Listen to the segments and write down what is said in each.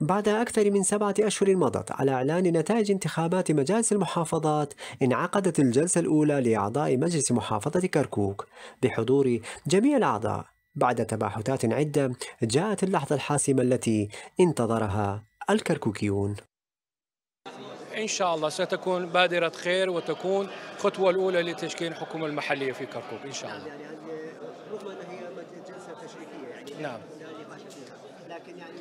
بعد أكثر من سبعة أشهر مضت على إعلان نتائج انتخابات مجالس المحافظات انعقدت الجلسة الأولى لأعضاء مجلس محافظة كركوك بحضور جميع الأعضاء بعد تباحثات عدة جاءت اللحظة الحاسمة التي انتظرها الكركوكيون إن شاء الله ستكون بادرة خير وتكون خطوة الأولى لتشكيل الحكومة المحلية في كركوك إن شاء الله رغم أنها هي جلسة تشريفية يعني نعم لكن يعني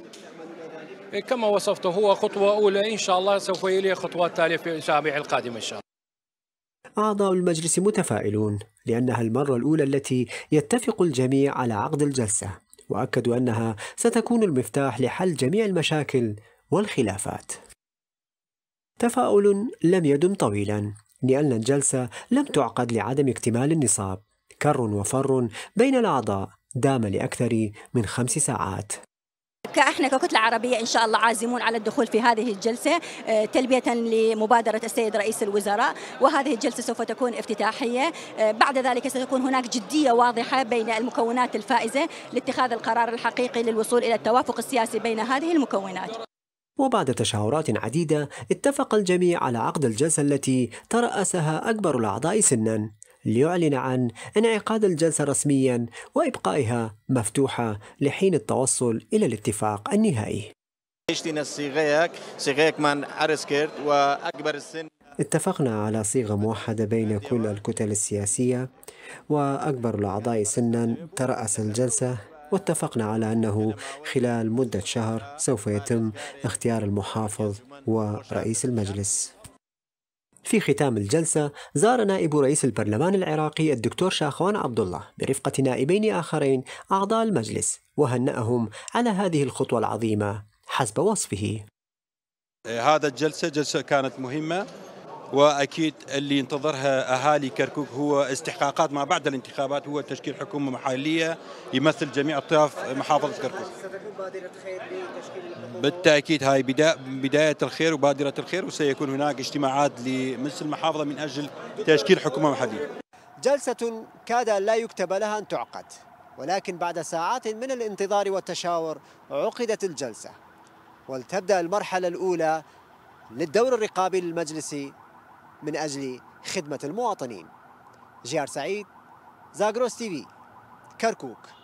ذلك؟ إيه، كما وصفت هو خطوة أولى إن شاء الله سوف يلي خطوات تالية في الأسابيع القادمة إن شاء الله أعضاء المجلس متفائلون لأنها المرة الأولى التي يتفق الجميع على عقد الجلسة وأكدوا أنها ستكون المفتاح لحل جميع المشاكل والخلافات تفاؤل لم يدم طويلا لأن الجلسة لم تعقد لعدم اكتمال النصاب كر وفر بين الأعضاء دام لأكثر من خمس ساعات احنا ككتله عربيه ان شاء الله عازمون على الدخول في هذه الجلسه آه، تلبيه لمبادره السيد رئيس الوزراء وهذه الجلسه سوف تكون افتتاحيه آه، بعد ذلك ستكون هناك جديه واضحه بين المكونات الفائزه لاتخاذ القرار الحقيقي للوصول الى التوافق السياسي بين هذه المكونات وبعد تشاورات عديدة اتفق الجميع على عقد الجلسة التي ترأسها أكبر الأعضاء سنا ليعلن عن انعقاد الجلسة رسميا وإبقائها مفتوحة لحين التوصل إلى الاتفاق النهائي اتفقنا على صيغة موحدة بين كل الكتل السياسية وأكبر الأعضاء سنا ترأس الجلسة واتفقنا على أنه خلال مدة شهر سوف يتم اختيار المحافظ ورئيس المجلس في ختام الجلسة زار نائب رئيس البرلمان العراقي الدكتور شاخوان عبد الله برفقة نائبين آخرين أعضاء المجلس وهنأهم على هذه الخطوة العظيمة حسب وصفه إيه، هذا الجلسة جلسة كانت مهمة واكيد اللي ينتظرها اهالي كركوك هو استحقاقات ما بعد الانتخابات هو تشكيل حكومه محليه يمثل جميع اطياف محافظه كركوك. ستكون بادره الحكومه؟ بالتاكيد هاي بدايه الخير وبادره الخير وسيكون هناك اجتماعات لمجلس المحافظه من اجل تشكيل حكومه محليه. جلسه كاد لا يكتب لها ان تعقد ولكن بعد ساعات من الانتظار والتشاور عقدت الجلسه ولتبدا المرحله الاولى للدور الرقابي للمجلس من أجل خدمة المواطنين جيار سعيد زاغروس تي في كركوك